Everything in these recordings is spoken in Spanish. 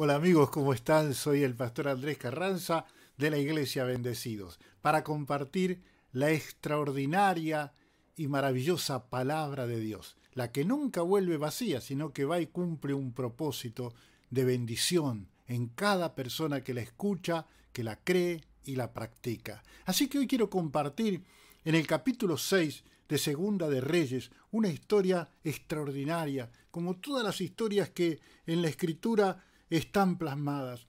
Hola amigos, ¿cómo están? Soy el pastor Andrés Carranza de la Iglesia Bendecidos para compartir la extraordinaria y maravillosa palabra de Dios, la que nunca vuelve vacía, sino que va y cumple un propósito de bendición en cada persona que la escucha, que la cree y la practica. Así que hoy quiero compartir en el capítulo 6 de Segunda de Reyes, una historia extraordinaria, como todas las historias que en la escritura están plasmadas,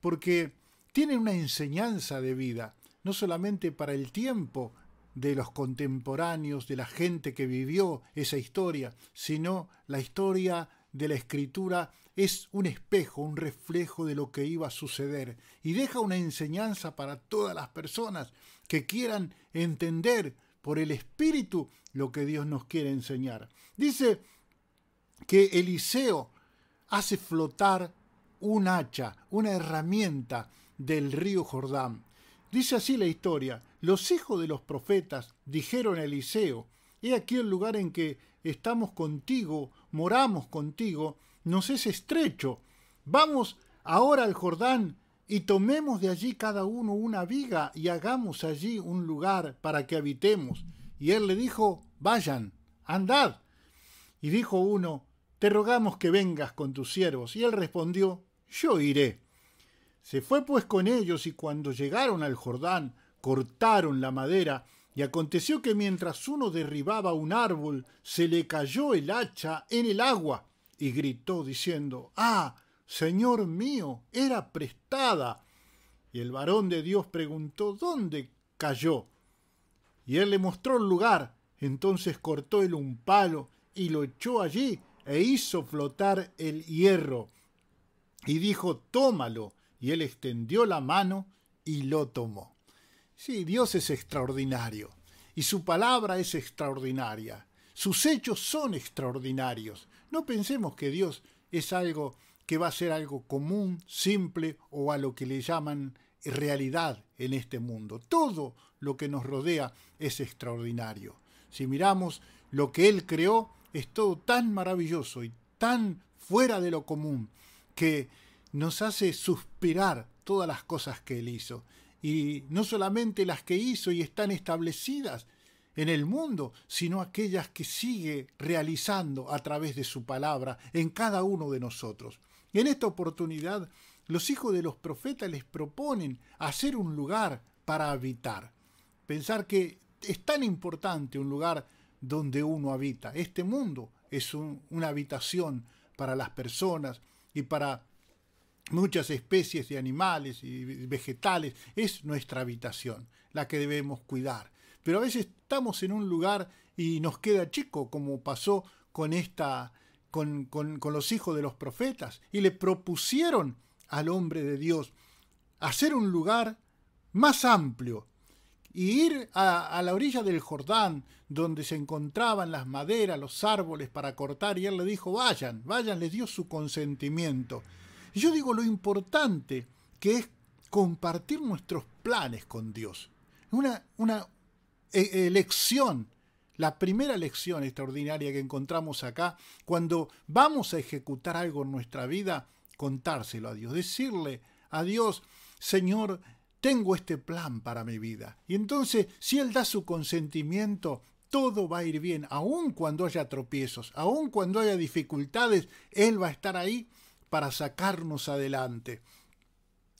porque tienen una enseñanza de vida, no solamente para el tiempo de los contemporáneos, de la gente que vivió esa historia, sino la historia de la escritura es un espejo, un reflejo de lo que iba a suceder y deja una enseñanza para todas las personas que quieran entender por el espíritu lo que Dios nos quiere enseñar. Dice que Eliseo hace flotar un hacha, una herramienta del río Jordán. Dice así la historia, los hijos de los profetas dijeron a Eliseo, he aquí el lugar en que estamos contigo, moramos contigo, nos es estrecho, vamos ahora al Jordán y tomemos de allí cada uno una viga y hagamos allí un lugar para que habitemos. Y él le dijo, vayan, andad. Y dijo uno, te rogamos que vengas con tus siervos. Y él respondió, yo iré. Se fue pues con ellos y cuando llegaron al Jordán cortaron la madera y aconteció que mientras uno derribaba un árbol se le cayó el hacha en el agua y gritó diciendo, Ah, Señor mío, era prestada. Y el varón de Dios preguntó, ¿dónde cayó? Y él le mostró el lugar. Entonces cortó él un palo y lo echó allí e hizo flotar el hierro y dijo, tómalo. Y él extendió la mano y lo tomó. Sí, Dios es extraordinario y su palabra es extraordinaria. Sus hechos son extraordinarios. No pensemos que Dios es algo que va a ser algo común, simple o a lo que le llaman realidad en este mundo. Todo lo que nos rodea es extraordinario. Si miramos lo que Él creó, es todo tan maravilloso y tan fuera de lo común que nos hace suspirar todas las cosas que él hizo. Y no solamente las que hizo y están establecidas en el mundo, sino aquellas que sigue realizando a través de su palabra en cada uno de nosotros. Y en esta oportunidad, los hijos de los profetas les proponen hacer un lugar para habitar. Pensar que es tan importante un lugar donde uno habita. Este mundo es una habitación para las personas, y para muchas especies de animales y vegetales, es nuestra habitación, la que debemos cuidar. Pero a veces estamos en un lugar y nos queda chico, como pasó con esta con, con los hijos de los profetas, y le propusieron al hombre de Dios hacer un lugar más amplio y ir a, la orilla del Jordán, donde se encontraban las maderas, los árboles para cortar, y él le dijo, vayan, vayan, les dio su consentimiento. yo digo lo importante que es compartir nuestros planes con Dios. Una, una eh, elección, la primera lección extraordinaria que encontramos acá, cuando vamos a ejecutar algo en nuestra vida, contárselo a Dios, decirle a Dios, Señor, tengo este plan para mi vida. Y entonces, si Él da su consentimiento, todo va a ir bien, aun cuando haya tropiezos, aun cuando haya dificultades, Él va a estar ahí para sacarnos adelante.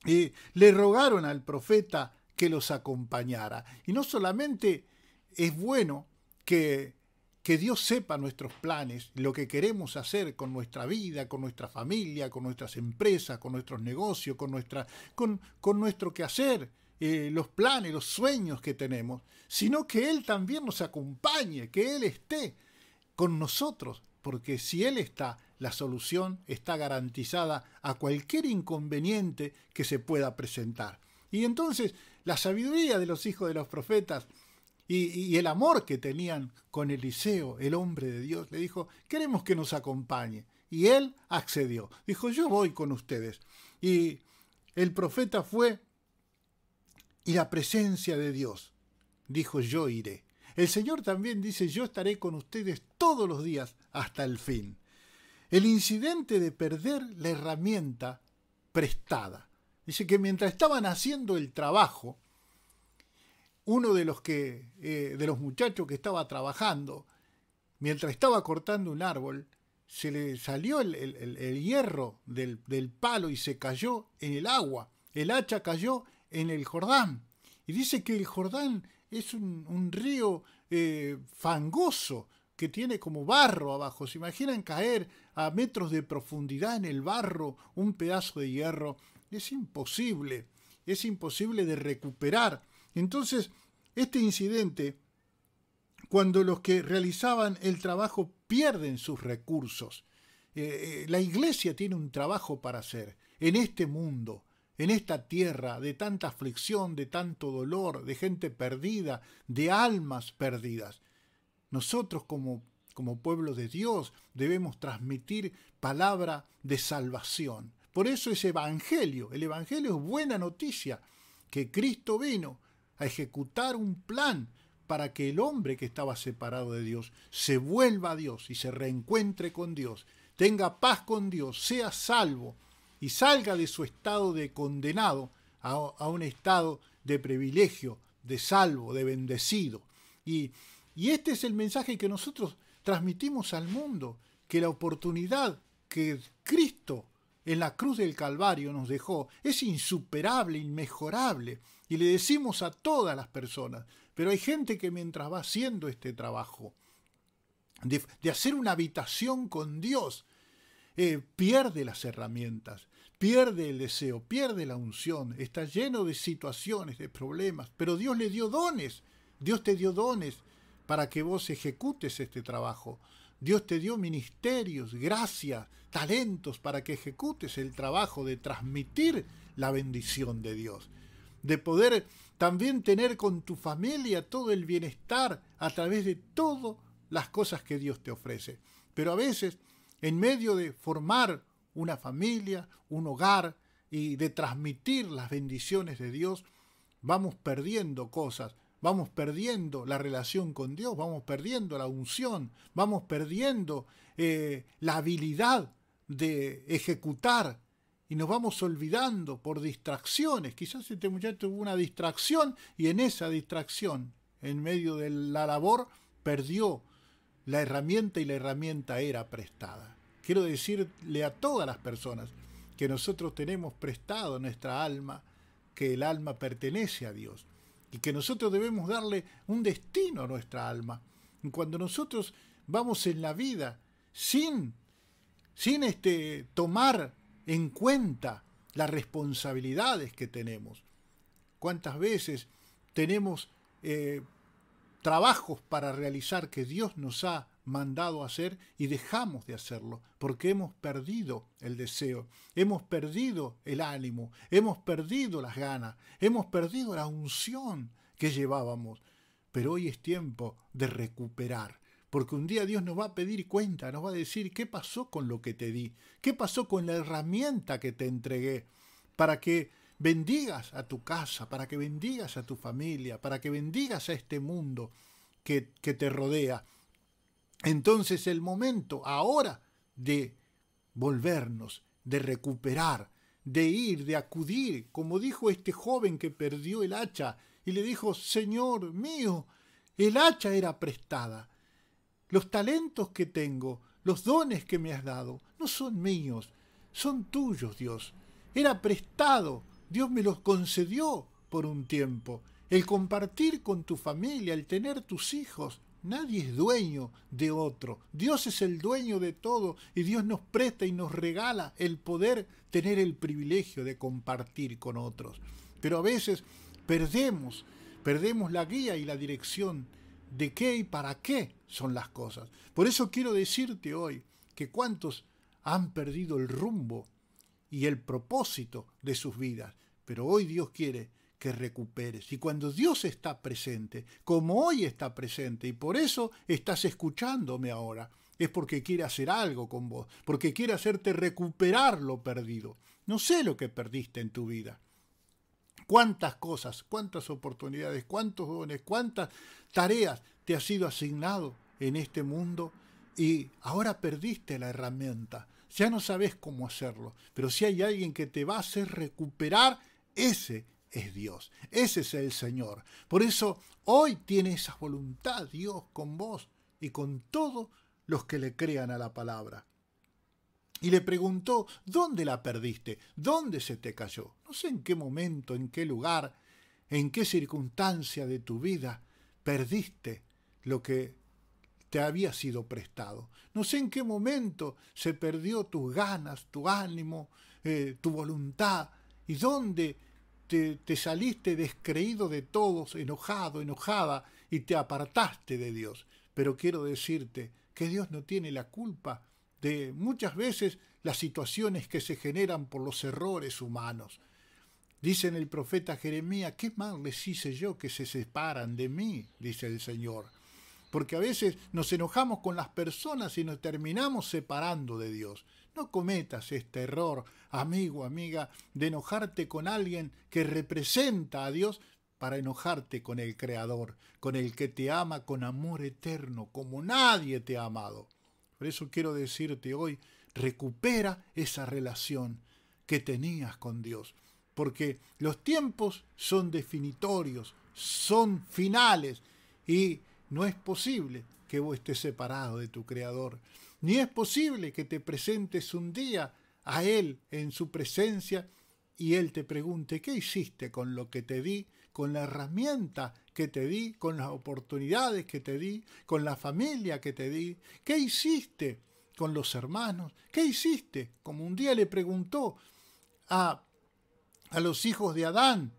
Y le rogaron al profeta que los acompañara. Y no solamente es bueno que que Dios sepa nuestros planes, lo que queremos hacer con nuestra vida, con nuestra familia, con nuestras empresas, con nuestros negocios, con, nuestra, con, con nuestro quehacer, eh, los planes, los sueños que tenemos, sino que Él también nos acompañe, que Él esté con nosotros, porque si Él está, la solución está garantizada a cualquier inconveniente que se pueda presentar. Y entonces la sabiduría de los hijos de los profetas y, el amor que tenían con Eliseo, el hombre de Dios. Le dijo, queremos que nos acompañe. Y él accedió. Dijo, yo voy con ustedes. Y el profeta fue y la presencia de Dios. Dijo, yo iré. El Señor también dice, yo estaré con ustedes todos los días hasta el fin. El incidente de perder la herramienta prestada. Dice que mientras estaban haciendo el trabajo, uno de los, que, eh, de los muchachos que estaba trabajando, mientras estaba cortando un árbol, se le salió el, hierro del, palo y se cayó en el agua. El hacha cayó en el Jordán. Y dice que el Jordán es un, río eh, fangoso que tiene como barro abajo. ¿Se imaginan caer a metros de profundidad en el barro un pedazo de hierro? Es imposible, es imposible de recuperar entonces, este incidente, cuando los que realizaban el trabajo pierden sus recursos, eh, eh, la iglesia tiene un trabajo para hacer en este mundo, en esta tierra de tanta aflicción, de tanto dolor, de gente perdida, de almas perdidas. Nosotros como, como pueblo de Dios debemos transmitir palabra de salvación. Por eso es evangelio. El evangelio es buena noticia, que Cristo vino, a ejecutar un plan para que el hombre que estaba separado de Dios se vuelva a Dios y se reencuentre con Dios, tenga paz con Dios, sea salvo y salga de su estado de condenado a, un estado de privilegio, de salvo, de bendecido. Y, y este es el mensaje que nosotros transmitimos al mundo, que la oportunidad que Cristo en la cruz del Calvario nos dejó es insuperable, inmejorable y le decimos a todas las personas, pero hay gente que mientras va haciendo este trabajo de, hacer una habitación con Dios, eh, pierde las herramientas, pierde el deseo, pierde la unción, está lleno de situaciones, de problemas, pero Dios le dio dones, Dios te dio dones para que vos ejecutes este trabajo. Dios te dio ministerios, gracias, talentos para que ejecutes el trabajo de transmitir la bendición de Dios de poder también tener con tu familia todo el bienestar a través de todas las cosas que Dios te ofrece. Pero a veces, en medio de formar una familia, un hogar y de transmitir las bendiciones de Dios, vamos perdiendo cosas, vamos perdiendo la relación con Dios, vamos perdiendo la unción, vamos perdiendo eh, la habilidad de ejecutar y nos vamos olvidando por distracciones. Quizás este muchacho tuvo una distracción y en esa distracción, en medio de la labor, perdió la herramienta y la herramienta era prestada. Quiero decirle a todas las personas que nosotros tenemos prestado nuestra alma, que el alma pertenece a Dios y que nosotros debemos darle un destino a nuestra alma. Cuando nosotros vamos en la vida sin, sin este, tomar en cuenta las responsabilidades que tenemos. ¿Cuántas veces tenemos eh, trabajos para realizar que Dios nos ha mandado hacer y dejamos de hacerlo porque hemos perdido el deseo, hemos perdido el ánimo, hemos perdido las ganas, hemos perdido la unción que llevábamos. Pero hoy es tiempo de recuperar, porque un día Dios nos va a pedir cuenta, nos va a decir qué pasó con lo que te di, qué pasó con la herramienta que te entregué, para que bendigas a tu casa, para que bendigas a tu familia, para que bendigas a este mundo que, que te rodea. Entonces el momento ahora de volvernos, de recuperar, de ir, de acudir, como dijo este joven que perdió el hacha y le dijo, Señor mío, el hacha era prestada, los talentos que tengo, los dones que me has dado, no son míos, son tuyos, Dios. Era prestado, Dios me los concedió por un tiempo. El compartir con tu familia, el tener tus hijos, nadie es dueño de otro. Dios es el dueño de todo y Dios nos presta y nos regala el poder tener el privilegio de compartir con otros. Pero a veces perdemos, perdemos la guía y la dirección de qué y para qué son las cosas. Por eso quiero decirte hoy que cuántos han perdido el rumbo y el propósito de sus vidas, pero hoy Dios quiere que recuperes. Y cuando Dios está presente, como hoy está presente, y por eso estás escuchándome ahora, es porque quiere hacer algo con vos, porque quiere hacerte recuperar lo perdido. No sé lo que perdiste en tu vida, cuántas cosas, cuántas oportunidades, cuántos dones, cuántas tareas te ha sido asignado en este mundo y ahora perdiste la herramienta. Ya no sabes cómo hacerlo, pero si hay alguien que te va a hacer recuperar, ese es Dios, ese es el Señor. Por eso hoy tiene esa voluntad Dios con vos y con todos los que le crean a la palabra y le preguntó, ¿dónde la perdiste? ¿Dónde se te cayó? No sé en qué momento, en qué lugar, en qué circunstancia de tu vida perdiste lo que te había sido prestado. No sé en qué momento se perdió tus ganas, tu ánimo, eh, tu voluntad, y dónde te saliste descreído de todos, enojado, enojada, y te apartaste de Dios. Pero quiero decirte que Dios no tiene la culpa de muchas veces las situaciones que se generan por los errores humanos. Dicen el profeta Jeremías, ¿qué mal les hice yo que se separan de mí? dice el Señor. Porque a veces nos enojamos con las personas y nos terminamos separando de Dios. No cometas este error, amigo, amiga, de enojarte con alguien que representa a Dios para enojarte con el Creador, con el que te ama con amor eterno, como nadie te ha amado. Por eso quiero decirte hoy, recupera esa relación que tenías con Dios, porque los tiempos son definitorios, son finales y no es posible que vos estés separado de tu Creador, ni es posible que te presentes un día a Él en su presencia y Él te pregunte, ¿qué hiciste con lo que te di, con la herramienta que te di, con las oportunidades que te di, con la familia que te di. ¿Qué hiciste con los hermanos? ¿Qué hiciste? Como un día le preguntó a, a los hijos de Adán,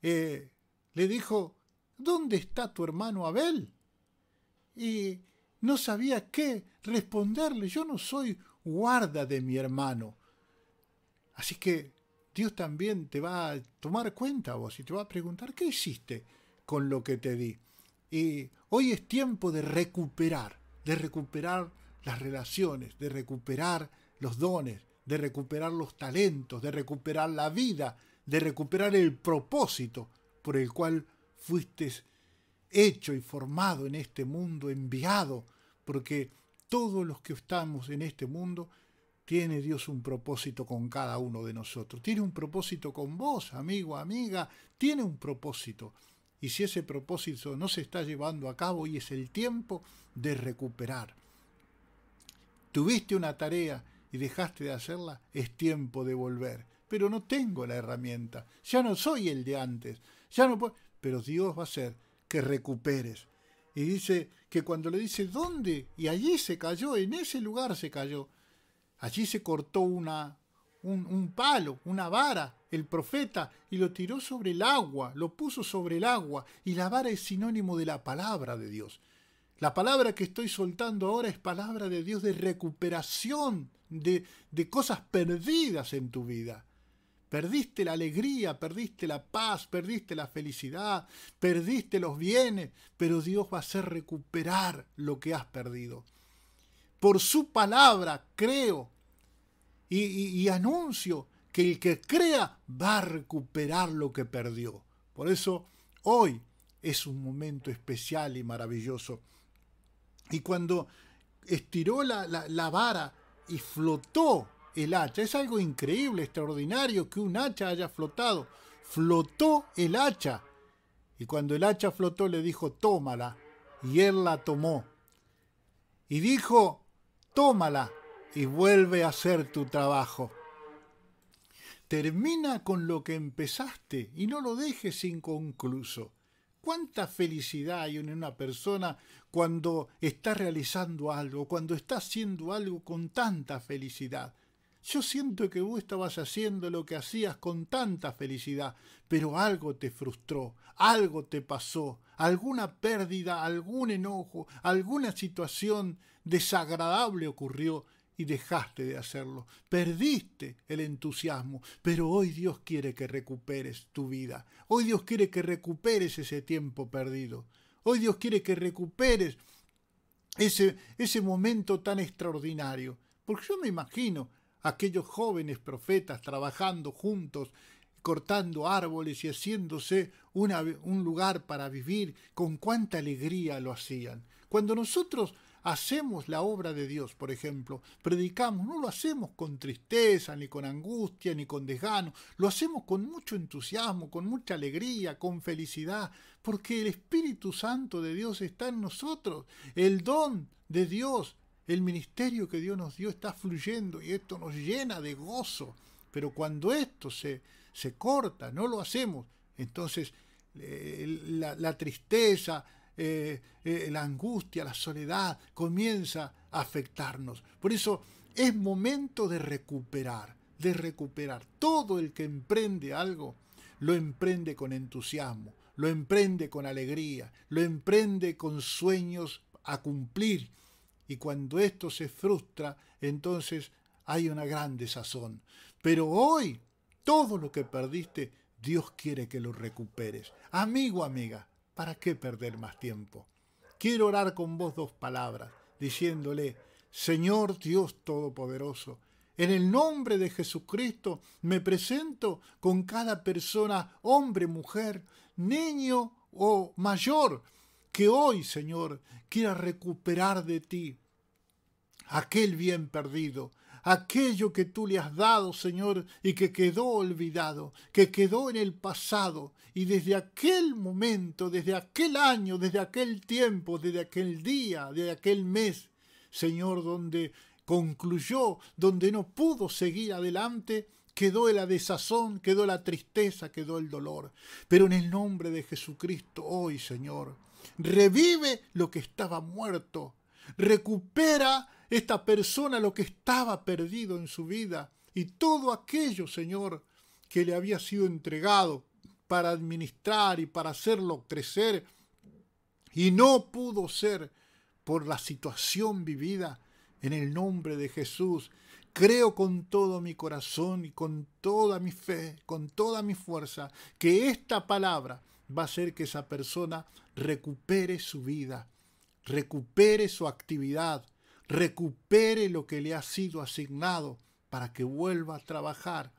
eh, le dijo, ¿dónde está tu hermano Abel? Y no sabía qué responderle, yo no soy guarda de mi hermano. Así que Dios también te va a tomar cuenta a vos y te va a preguntar, ¿qué hiciste? con lo que te di. Y hoy es tiempo de recuperar, de recuperar las relaciones, de recuperar los dones, de recuperar los talentos, de recuperar la vida, de recuperar el propósito por el cual fuiste hecho y formado en este mundo, enviado, porque todos los que estamos en este mundo, tiene Dios un propósito con cada uno de nosotros, tiene un propósito con vos, amigo, amiga, tiene un propósito. Y si ese propósito no se está llevando a cabo y es el tiempo de recuperar. Tuviste una tarea y dejaste de hacerla, es tiempo de volver. Pero no tengo la herramienta. Ya no soy el de antes. Ya no Pero Dios va a hacer que recuperes. Y dice que cuando le dice dónde, y allí se cayó, en ese lugar se cayó. Allí se cortó una, un palo, una vara, el profeta y lo tiró sobre el agua, lo puso sobre el agua, y la vara es sinónimo de la palabra de Dios. La palabra que estoy soltando ahora es palabra de Dios de recuperación de, cosas perdidas en tu vida. Perdiste la alegría, perdiste la paz, perdiste la felicidad, perdiste los bienes, pero Dios va a hacer recuperar lo que has perdido. Por su palabra creo y anuncio que el que crea va a recuperar lo que perdió. Por eso hoy es un momento especial y maravilloso. Y cuando estiró la, vara y flotó el hacha, es algo increíble, extraordinario que un hacha haya flotado. Flotó el hacha. Y cuando el hacha flotó le dijo, tómala. Y él la tomó. Y dijo, tómala y vuelve a hacer tu trabajo. Termina con lo que empezaste y no lo dejes inconcluso. ¿Cuánta felicidad hay en una persona cuando está realizando algo, cuando está haciendo algo con tanta felicidad? Yo siento que vos estabas haciendo lo que hacías con tanta felicidad, pero algo te frustró, algo te pasó, alguna pérdida, algún enojo, alguna situación desagradable ocurrió y dejaste de hacerlo. Perdiste el entusiasmo, pero hoy Dios quiere que recuperes tu vida. Hoy Dios quiere que recuperes ese tiempo perdido. Hoy Dios quiere que recuperes ese, ese momento tan extraordinario. Porque yo me imagino aquellos jóvenes profetas trabajando juntos cortando árboles y haciéndose un lugar para vivir, con cuánta alegría lo hacían. Cuando nosotros hacemos la obra de Dios, por ejemplo, predicamos, no lo hacemos con tristeza, ni con angustia, ni con desgano, lo hacemos con mucho entusiasmo, con mucha alegría, con felicidad, porque el Espíritu Santo de Dios está en nosotros, el don de Dios, el ministerio que Dios nos dio está fluyendo y esto nos llena de gozo. Pero cuando esto se, se corta, no lo hacemos, entonces eh, la, tristeza, eh, eh, la angustia, la soledad comienza a afectarnos. Por eso es momento de recuperar, de recuperar. Todo el que emprende algo, lo emprende con entusiasmo, lo emprende con alegría, lo emprende con sueños a cumplir. Y cuando esto se frustra, entonces hay una gran desazón. Pero hoy, todo lo que perdiste, Dios quiere que lo recuperes. Amigo, amiga, ¿Para qué perder más tiempo? Quiero orar con vos dos palabras, diciéndole, Señor Dios Todopoderoso, en el nombre de Jesucristo me presento con cada persona, hombre, mujer, niño o mayor, que hoy, Señor, quiera recuperar de ti aquel bien perdido, aquello que tú le has dado, Señor, y que quedó olvidado, que quedó en el pasado, y desde aquel momento, desde aquel año, desde aquel tiempo, desde aquel día, desde aquel mes, Señor, donde concluyó, donde no pudo seguir adelante, quedó la desazón, quedó la tristeza, quedó el dolor. Pero en el nombre de Jesucristo, hoy, Señor, revive lo que estaba muerto, recupera esta persona lo que estaba perdido en su vida y todo aquello, Señor, que le había sido entregado para administrar y para hacerlo crecer y no pudo ser por la situación vivida en el nombre de Jesús. Creo con todo mi corazón y con toda mi fe, con toda mi fuerza, que esta palabra va a hacer que esa persona recupere su vida, recupere su actividad, recupere lo que le ha sido asignado para que vuelva a trabajar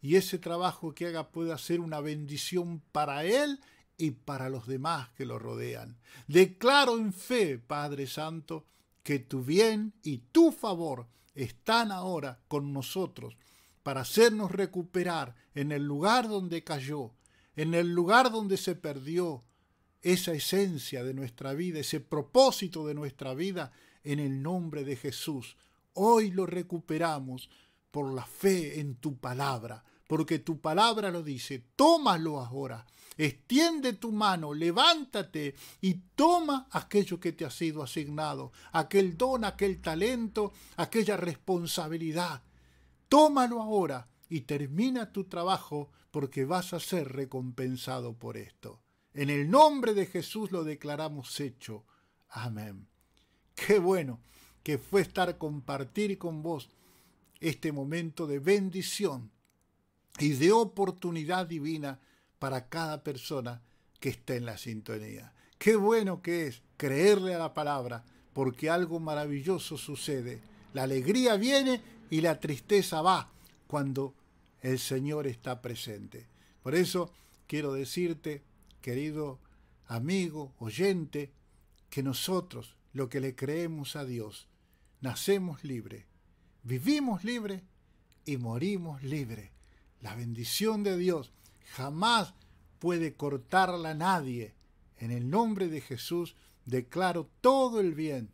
y ese trabajo que haga pueda ser una bendición para él y para los demás que lo rodean. Declaro en fe, Padre Santo, que tu bien y tu favor están ahora con nosotros para hacernos recuperar en el lugar donde cayó, en el lugar donde se perdió esa esencia de nuestra vida, ese propósito de nuestra vida en el nombre de Jesús. Hoy lo recuperamos por la fe en tu palabra, porque tu palabra lo dice. Tómalo ahora, extiende tu mano, levántate y toma aquello que te ha sido asignado, aquel don, aquel talento, aquella responsabilidad. Tómalo ahora y termina tu trabajo porque vas a ser recompensado por esto. En el nombre de Jesús lo declaramos hecho. Amén. Qué bueno que fue estar compartir con vos este momento de bendición y de oportunidad divina para cada persona que esté en la sintonía. Qué bueno que es creerle a la palabra, porque algo maravilloso sucede. La alegría viene y la tristeza va cuando el Señor está presente. Por eso quiero decirte, querido amigo, oyente, que nosotros lo que le creemos a Dios. Nacemos libre, vivimos libre y morimos libre. La bendición de Dios jamás puede cortarla nadie. En el nombre de Jesús declaro todo el bien,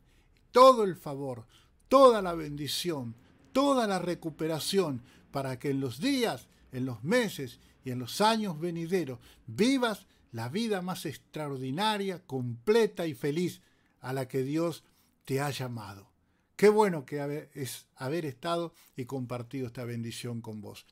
todo el favor, toda la bendición, toda la recuperación, para que en los días, en los meses y en los años venideros vivas la vida más extraordinaria, completa y feliz a la que Dios te ha llamado. Qué bueno que es haber estado y compartido esta bendición con vos.